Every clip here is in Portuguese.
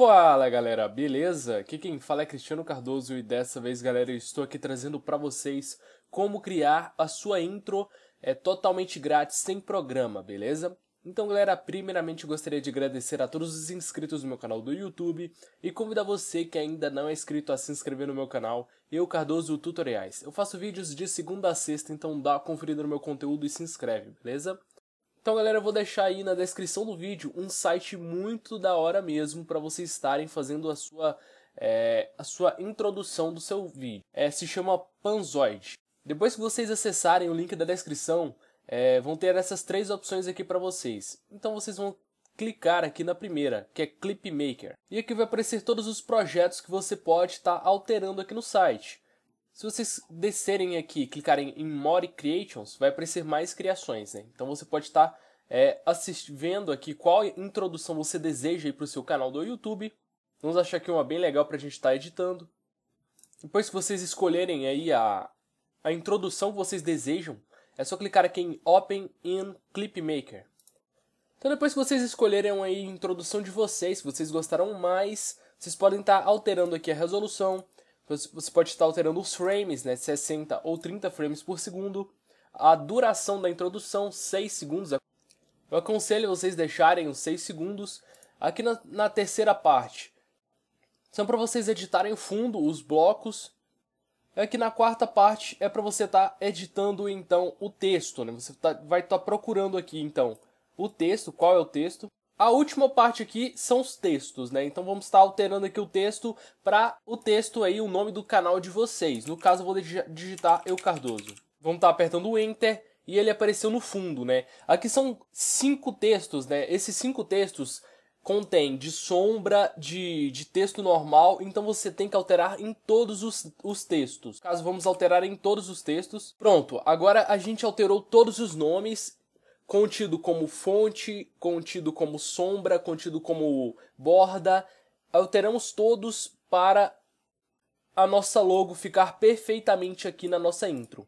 Fala galera, beleza? Aqui quem fala é Cristiano Cardoso e dessa vez, galera, eu estou aqui trazendo para vocês como criar a sua intro é totalmente grátis, sem programa, beleza? Então, galera, primeiramente gostaria de agradecer a todos os inscritos do meu canal do YouTube e convidar você que ainda não é inscrito a se inscrever no meu canal, eu Cardoso Tutoriais. Eu faço vídeos de segunda a sexta, então dá uma conferida no meu conteúdo e se inscreve, beleza? Então, galera, eu vou deixar aí na descrição do vídeo um site muito da hora mesmo para vocês estarem fazendo a sua, é, a sua introdução do seu vídeo. É, se chama Panzoid. Depois que vocês acessarem o link da descrição, é, vão ter essas três opções aqui para vocês. Então vocês vão clicar aqui na primeira, que é Clip Maker. E aqui vai aparecer todos os projetos que você pode estar tá alterando aqui no site. Se vocês descerem aqui clicarem em More Creations, vai aparecer mais criações, né? Então você pode estar tá, é, vendo aqui qual introdução você deseja para o seu canal do YouTube. Vamos achar aqui uma bem legal para a gente estar tá editando. Depois que vocês escolherem aí a, a introdução que vocês desejam, é só clicar aqui em Open in Clip Maker. Então depois que vocês escolherem aí a introdução de vocês, se vocês gostaram mais, vocês podem estar tá alterando aqui a resolução, você pode estar alterando os frames, né, 60 ou 30 frames por segundo. A duração da introdução, 6 segundos. Eu aconselho vocês deixarem os 6 segundos aqui na, na terceira parte. São para vocês editarem o fundo, os blocos. aqui na quarta parte é para você estar tá editando então o texto, né? Você tá, vai estar tá procurando aqui então o texto, qual é o texto. A última parte aqui são os textos, né? Então vamos estar alterando aqui o texto para o texto aí, o nome do canal de vocês. No caso, eu vou digitar Eu Cardoso. Vamos estar apertando o Enter e ele apareceu no fundo, né? Aqui são cinco textos, né? Esses cinco textos contém de sombra, de, de texto normal, então você tem que alterar em todos os, os textos. No caso, vamos alterar em todos os textos. Pronto, agora a gente alterou todos os nomes contido como fonte, contido como sombra, contido como borda, alteramos todos para a nossa logo ficar perfeitamente aqui na nossa intro.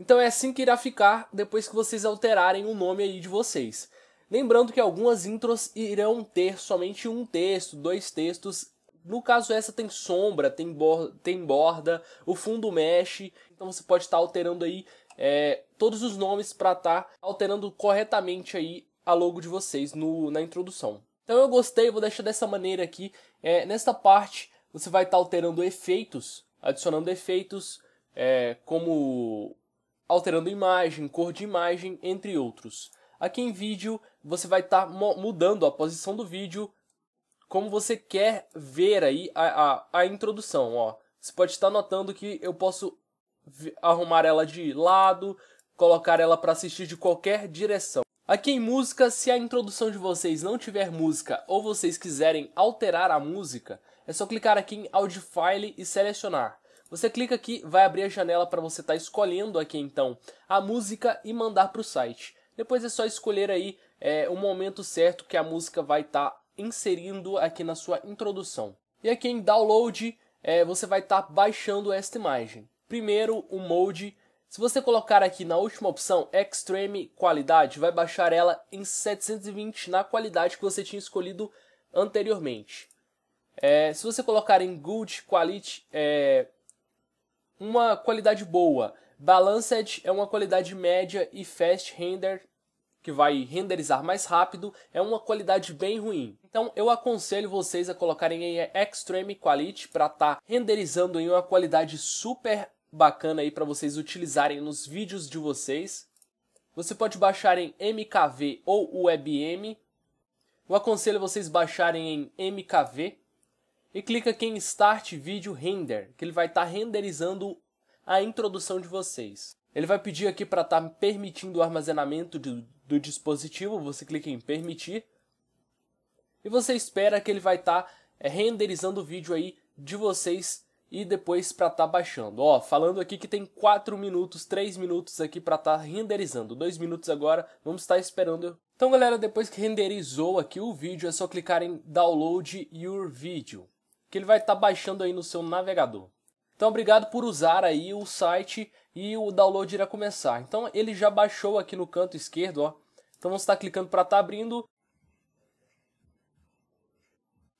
Então é assim que irá ficar depois que vocês alterarem o nome aí de vocês. Lembrando que algumas intros irão ter somente um texto, dois textos no caso essa tem sombra, tem borda, tem borda o fundo mexe, então você pode estar tá alterando aí é, todos os nomes para estar tá alterando corretamente aí a logo de vocês no, na introdução. Então eu gostei, vou deixar dessa maneira aqui. É, nesta parte você vai estar tá alterando efeitos, adicionando efeitos é, como alterando imagem, cor de imagem, entre outros. Aqui em vídeo você vai estar tá mudando a posição do vídeo, como você quer ver aí a, a, a introdução, ó. Você pode estar notando que eu posso arrumar ela de lado, colocar ela para assistir de qualquer direção. Aqui em música, se a introdução de vocês não tiver música ou vocês quiserem alterar a música, é só clicar aqui em Audio File e selecionar. Você clica aqui, vai abrir a janela para você estar tá escolhendo aqui então a música e mandar para o site. Depois é só escolher aí é, o momento certo que a música vai estar tá inserindo aqui na sua introdução. E aqui em download é, você vai estar tá baixando esta imagem. Primeiro o mode. Se você colocar aqui na última opção Extreme Qualidade, vai baixar ela em 720 na qualidade que você tinha escolhido anteriormente. É, se você colocar em Good Quality, é, uma qualidade boa. Balanced é uma qualidade média e Fast Render que vai renderizar mais rápido, é uma qualidade bem ruim. Então eu aconselho vocês a colocarem em é, Extreme Quality para estar tá renderizando em uma qualidade super bacana aí para vocês utilizarem nos vídeos de vocês. Você pode baixar em MKV ou WebM. Eu aconselho vocês baixarem em MKV e clica aqui em Start Video Render, que ele vai estar tá renderizando a introdução de vocês. Ele vai pedir aqui para estar tá permitindo o armazenamento do dispositivo, você clica em permitir. E você espera que ele vai estar tá, é, renderizando o vídeo aí de vocês e depois para estar tá baixando. Ó, falando aqui que tem 4 minutos, 3 minutos aqui para estar tá renderizando. 2 minutos agora, vamos estar esperando. Então galera, depois que renderizou aqui o vídeo, é só clicar em download your video, que ele vai estar tá baixando aí no seu navegador. Então obrigado por usar aí o site e o download irá começar. Então ele já baixou aqui no canto esquerdo, ó. Então vamos estar tá clicando para estar tá abrindo.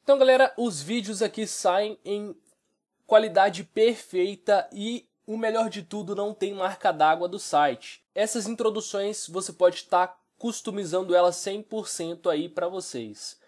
Então galera, os vídeos aqui saem em qualidade perfeita e o melhor de tudo não tem marca d'água do site. Essas introduções você pode estar tá customizando elas 100% aí para vocês.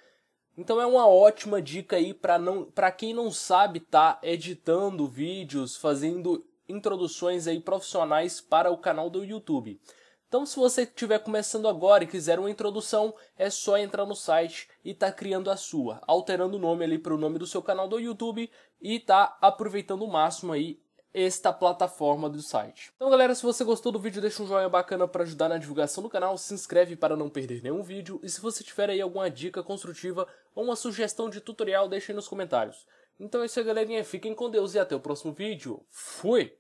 Então é uma ótima dica aí para não, para quem não sabe tá editando vídeos, fazendo introduções aí profissionais para o canal do YouTube. Então, se você estiver começando agora e quiser uma introdução, é só entrar no site e tá criando a sua, alterando o nome ali para o nome do seu canal do YouTube e tá aproveitando o máximo aí esta plataforma do site. Então, galera, se você gostou do vídeo, deixa um joinha bacana para ajudar na divulgação do canal, se inscreve para não perder nenhum vídeo e se você tiver aí alguma dica construtiva ou uma sugestão de tutorial, deixa aí nos comentários. Então é isso aí, galerinha. Fiquem com Deus e até o próximo vídeo. Fui!